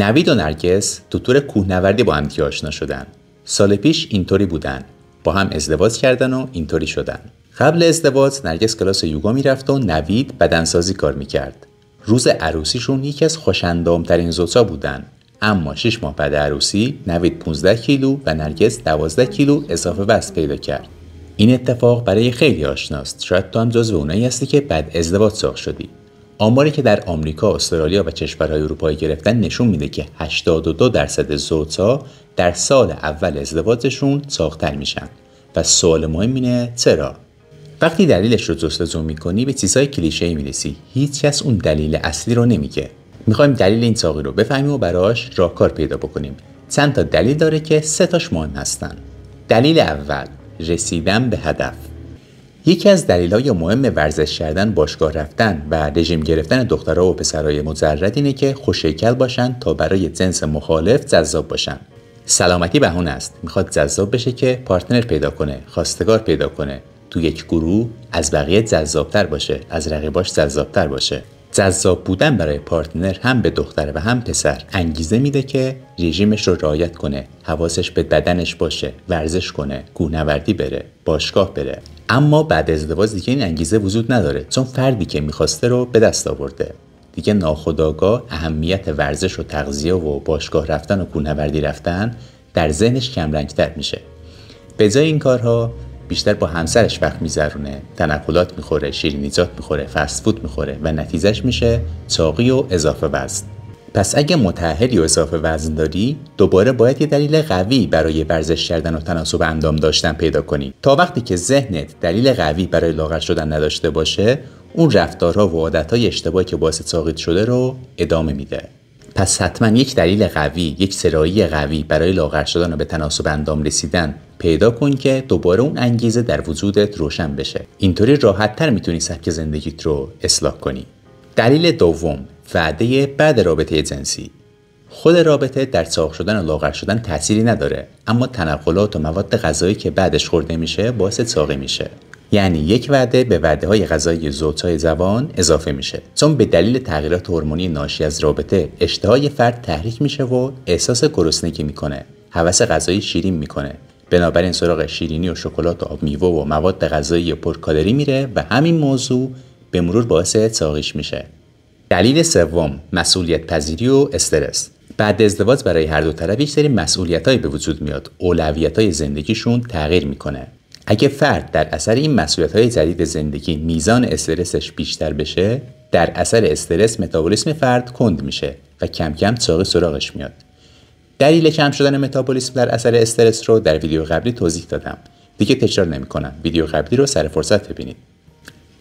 نوید و نرگس تو تور کوهنوردی با هم دیگه آشنا شدن سال پیش اینطوری بودن با هم ازدواج کردن و اینطوری شدن قبل ازدواج نرگس کلاس یوگا میرفت و نوید بدنسازی کار میکرد روز عروسیشون یکی از خوشندامترین زوتا بودن اما شش ماه بعد عروسی نوید 15 کیلو و نرگس 12 کیلو اضافه وزن پیدا کرد این اتفاق برای خیلی آشناست شاید تو هم جزو اونایی هستی که بعد ازدواج ساخت شدی آماری که در آمریکا، استرالیا و کشورهای اروپایی گرفتن نشون میده که 82 درصد زوتا در سال اول ازدواجشون ساختن میشن و سوال مهم اینه چرا؟ وقتی دلیلش رو جستجو میکنی به چیزهای کلیشه‌ای میرسی هیچکس اون دلیل اصلی رو نمیگه میخوایم دلیل این ساقی رو بفهمیم و براش راهکار پیدا بکنیم چند تا دلیل داره که سه تاش مهم هستن دلیل اول رسیدن به هدف یکی از دلایل مهم ورزش کردن باشگاه رفتن و رژیم گرفتن دخترها و پسرای مجرد اینه که خوشیکل باشن تا برای جنس مخالف جذاب باشن سلامتی بهون است میخواد جذاب بشه که پارتنر پیدا کنه خواستگار پیدا کنه تو یک گروه از بقیه جذابتر باشه از رقیباش جذابتر باشه جذاب بودن برای پارتنر هم به دختر و هم پسر انگیزه میده که رژیمش رو رعایت کنه حواسش به بدنش باشه ورزش کنه کوهنوردی بره باشگاه بره اما بعد ازدواج دیگه این انگیزه وجود نداره چون فردی که میخواسته رو به دست آورده دیگه ناخداگاه اهمیت ورزش و تغذیه و باشگاه رفتن و کوهنوردی رفتن در ذهنش کمرنگتر میشه به جای این کارها بیشتر با همسرش وقت میذرونه تنقلات میخوره شیرینیزات میخوره فستفود میخوره و نتیجهش میشه ساقی و اضافه وزن پس اگه متأهلی و اضافه وزن داری دوباره باید یه دلیل قوی برای ورزش کردن و تناسب اندام داشتن پیدا کنی تا وقتی که ذهنت دلیل قوی برای لاغر شدن نداشته باشه اون رفتارها و عادتهای اشتباهی که باعث ساقید شده رو ادامه میده پس حتما یک دلیل قوی یک سرایی قوی برای لاغر شدن و به تناسب اندام رسیدن پیدا کن که دوباره اون انگیزه در وجودت روشن بشه اینطوری تر میتونی سبک زندگیت رو اصلاح کنی دلیل دوم وعده بعد رابطه جنسی خود رابطه در ساق شدن و لاغر شدن تأثیری نداره اما تنقلات و مواد غذایی که بعدش خورده میشه باعث ساقی میشه یعنی یک وعده به وعده های غذایی های زبان اضافه میشه چون به دلیل تغییرات هورمونی ناشی از رابطه اشتهای فرد تحریک میشه و احساس گرسنگی میکنه هوس غذایی شیرین میکنه بنابراین سراغ شیرینی و شکلات و آب میوه و مواد غذایی پرکالری میره و همین موضوع به مرور باعث ساقیش میشه دلیل سوم مسئولیت پذیری و استرس بعد ازدواج برای هر دو طرف یک سری مسئولیتهایی به وجود میاد اولویت زندگیشون تغییر میکنه اگه فرد در اثر این مسئولیت های جدید زندگی میزان استرسش بیشتر بشه در اثر استرس متابولیسم فرد کند میشه و کم کم چاقی سراغش میاد دلیل کم شدن متابولیسم در اثر استرس رو در ویدیو قبلی توضیح دادم دیگه تکرار نمیکنم ویدیو قبلی رو سر فرصت ببینید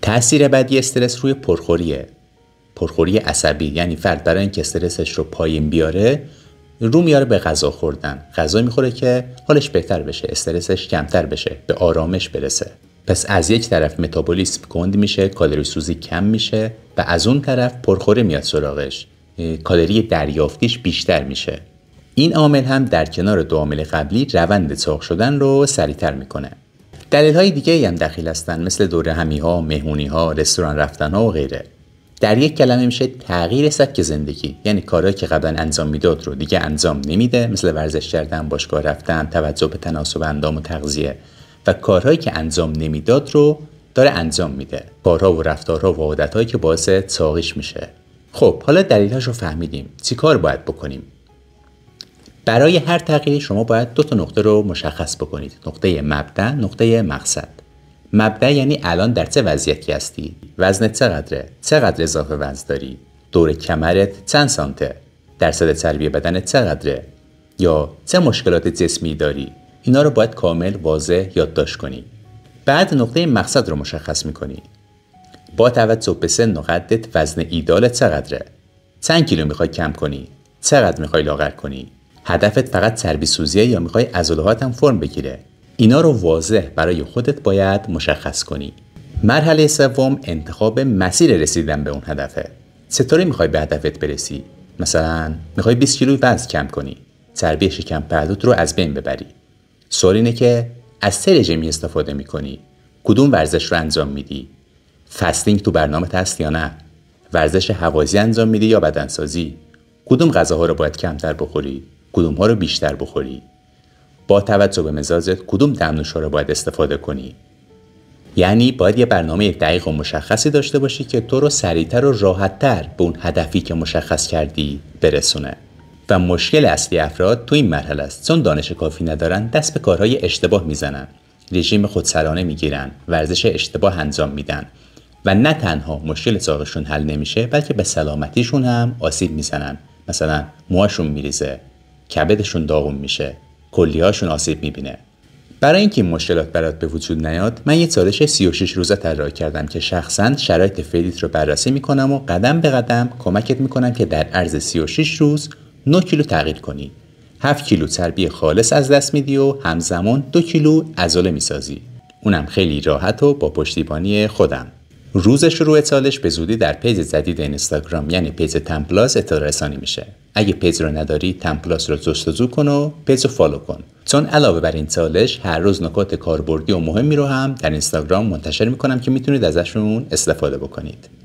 تاثیر بعدی استرس روی پرخوریه پرخوری عصبی یعنی فرد برای اینکه استرسش رو پایین بیاره رو میاره به غذا خوردن غذا میخوره که حالش بهتر بشه استرسش کمتر بشه به آرامش برسه پس از یک طرف متابولیسم کند میشه کالری سوزی کم میشه و از اون طرف پرخوره میاد سراغش کالری دریافتیش بیشتر میشه این عامل هم در کنار دو عامل قبلی روند چاق شدن رو سریعتر میکنه دلیل های دیگه هم دخیل هستن مثل دوره همی ها، مهمونی ها، رستوران رفتن ها و غیره در یک کلمه میشه تغییر سبک زندگی یعنی کارهایی که قبلا انجام میداد رو دیگه انجام نمیده مثل ورزش کردن باشگاه رفتن توجه به تناسب اندام و تغذیه و کارهایی که انجام نمیداد رو داره انجام میده کارها و رفتارها و عادتهایی که باعث تاقیش میشه خب حالا دلیلهاش رو فهمیدیم چیکار باید بکنیم برای هر تغییری شما باید دو تا نقطه رو مشخص بکنید نقطه مبدا نقطه مقصد مبدع یعنی الان در چه وضعیتی هستی وزن چقدره چقدر اضافه وزن داری دور کمرت چند سانته درصد تربیه بدن چقدره یا چه مشکلات جسمی داری اینا رو باید کامل واضح یادداشت کنی بعد نقطه مقصد رو مشخص میکنی با توجه به سن و قدت وزن ایدال چقدره چند کیلو میخوای کم کنی چقدر میخوای لاغر کنی هدفت فقط چربی سوزیه یا میخوای عضلاتم فرم بگیره اینا رو واضح برای خودت باید مشخص کنی مرحله سوم انتخاب مسیر رسیدن به اون هدفه چطوری میخوای به هدفت برسی مثلا میخوای 20 کیلو وزن کم کنی چربی شکم پردوت رو از بین ببری سوال اینه که از چه رژیمی استفاده میکنی کدوم ورزش رو انجام میدی فستینگ تو برنامه هست یا نه ورزش هوازی انجام میدی یا بدنسازی کدوم غذاها رو باید کمتر بخوری کدوم رو بیشتر بخوری با توجه به مزاجت کدوم دمنوشا رو باید استفاده کنی یعنی باید یه برنامه دقیق و مشخصی داشته باشی که تو رو سریعتر و راحتتر به اون هدفی که مشخص کردی برسونه و مشکل اصلی افراد تو این مرحله است چون دانش کافی ندارن دست به کارهای اشتباه میزنن رژیم خودسرانه میگیرن ورزش اشتباه انجام میدن و نه تنها مشکل ساقشون حل نمیشه بلکه به سلامتیشون هم آسیب میزنن مثلا موهاشون میریزه کبدشون داغون میشه کلیهاشون آسیب میبینه برای اینکه این مشکلات برات به وجود نیاد من یه چالش 36 روزه طراحی کردم که شخصا شرایط فعلیت رو بررسی میکنم و قدم به قدم کمکت میکنم که در عرض 36 روز 9 کیلو تغییر کنی 7 کیلو چربی خالص از دست میدی و همزمان 2 کیلو عضله میسازی اونم خیلی راحت و با پشتیبانی خودم روز شروع چالش به زودی در پیج جدید اینستاگرام یعنی پیج تمپلاس اطلاع رسانی میشه اگه پیج رو نداری تمپلاس رو جستجو کن و پیج رو فالو کن چون علاوه بر این چالش هر روز نکات کاربردی و مهمی رو هم در اینستاگرام منتشر میکنم که میتونید ازشون استفاده بکنید